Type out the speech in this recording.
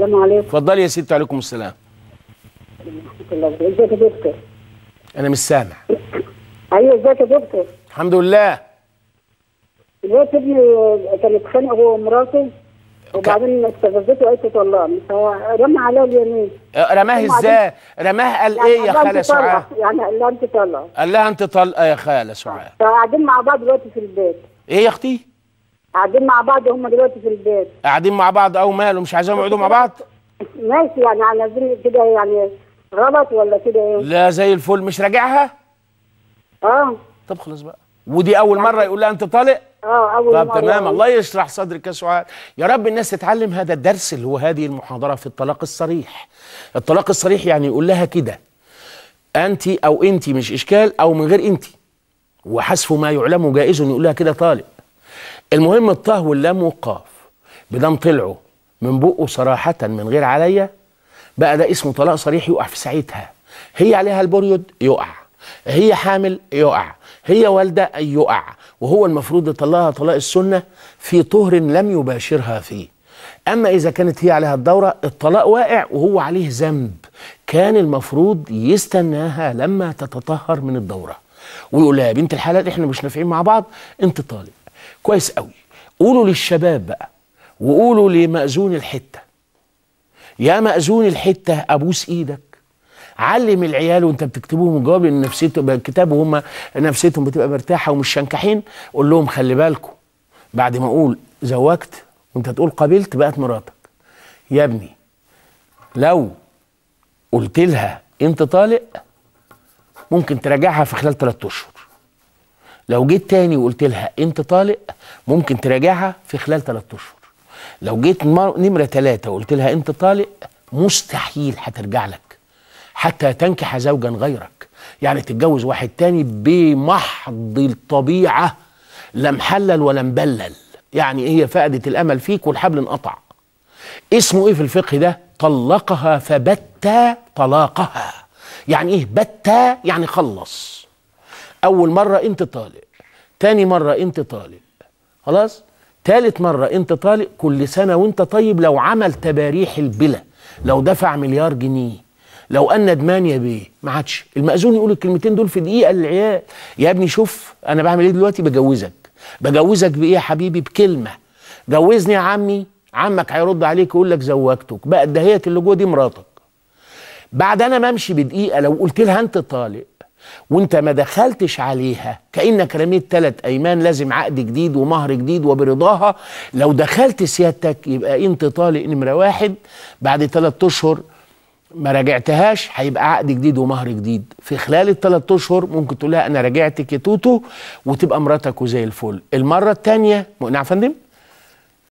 السلام عليكم اتفضلي يا سيدي وعليكم السلام ازيك يا دكتور انا مش سامع ايوه ازيك يا دكتور الحمد لله الوقت ابني كان اتخانق هو ومراته وبعدين استفزته قالت والله مش هو رمى عليا اليمين أه، رماه ازاي؟ رماه قال يعني ايه يا خاله سعاد؟ يعني قال لها انت طلقه قال لها انت طلقه يا خاله سعاد فقاعدين مع بعض دلوقتي في البيت ايه يا اختي؟ قاعدين مع بعض هم دلوقتي في البيت قاعدين مع بعض او ماله مش عايزين يقعدوا مع بعض ماشي يعني عايزين كده يعني ربط ولا كده ايه لا زي الفل مش راجعها اه طب خلاص بقى ودي اول مره يعني يقول لها انت طالق اه اول طب مره طب تمام يعني. الله يشرح صدرك يا سعاد يا رب الناس تتعلم هذا الدرس اللي هو هذه المحاضره في الطلاق الصريح الطلاق الصريح يعني يقول لها كده انت او انت مش اشكال او من غير انت وحذف ما يعلم جائز يقول لها كده طالق المهم الطه واللام وقاف بدم طلعوا من بقه صراحة من غير عليا بقى ده اسمه طلاق صريح يقع في ساعتها هي عليها البريود يقع هي حامل يقع هي والدة يقع وهو المفروض يطلقها طلاق السنة في طهر لم يباشرها فيه أما إذا كانت هي عليها الدورة الطلاق واقع وهو عليه ذنب كان المفروض يستناها لما تتطهر من الدورة ويقول لها يا بنت الحلال إحنا مش نافعين مع بعض أنت طالب كويس قوي قولوا للشباب بقى وقولوا لمأذون الحتة يا مأذون الحتة أبوس إيدك علم العيال وانت بتكتبوهم الجواب ان نفسيتهم الكتاب وهم نفسيتهم بتبقى مرتاحه ومش شنكحين قول لهم خلي بالكم بعد ما اقول زوجت وانت تقول قبلت بقت مراتك يا ابني لو قلت لها انت طالق ممكن تراجعها في خلال ثلاث اشهر لو جيت تاني وقلت لها انت طالق ممكن تراجعها في خلال ثلاثة اشهر لو جيت نمره ثلاثة وقلت لها انت طالق مستحيل هترجع لك حتى تنكح زوجا غيرك يعني تتجوز واحد تاني بمحض الطبيعه لا محلل ولا مبلل يعني هي فقدت الامل فيك والحبل انقطع اسمه ايه في الفقه ده طلقها فبت طلاقها يعني ايه بت يعني خلص اول مره انت طالق تاني مره انت طالق خلاص تالت مرة انت طالق كل سنة وانت طيب لو عمل تباريح البلا لو دفع مليار جنيه لو ان ندمان يا بيه ما عادش المأذون يقول الكلمتين دول في دقيقة للعيال يا ابني شوف انا بعمل ايه دلوقتي بجوزك بجوزك بايه يا حبيبي بكلمة جوزني يا عمي عمك هيرد عليك يقول لك زوجتك بقى الدهية اللي جوه دي مراتك بعد انا ما امشي بدقيقة لو قلت لها انت طالق وانت ما دخلتش عليها كانك رميت ثلاث ايمان لازم عقد جديد ومهر جديد وبرضاها لو دخلت سيادتك يبقى انت طالق نمره واحد بعد ثلاث اشهر ما راجعتهاش هيبقى عقد جديد ومهر جديد في خلال الثلاث اشهر ممكن تقول لها انا راجعتك يا توتو وتبقى مراتك وزي الفل المره الثانيه يا فندم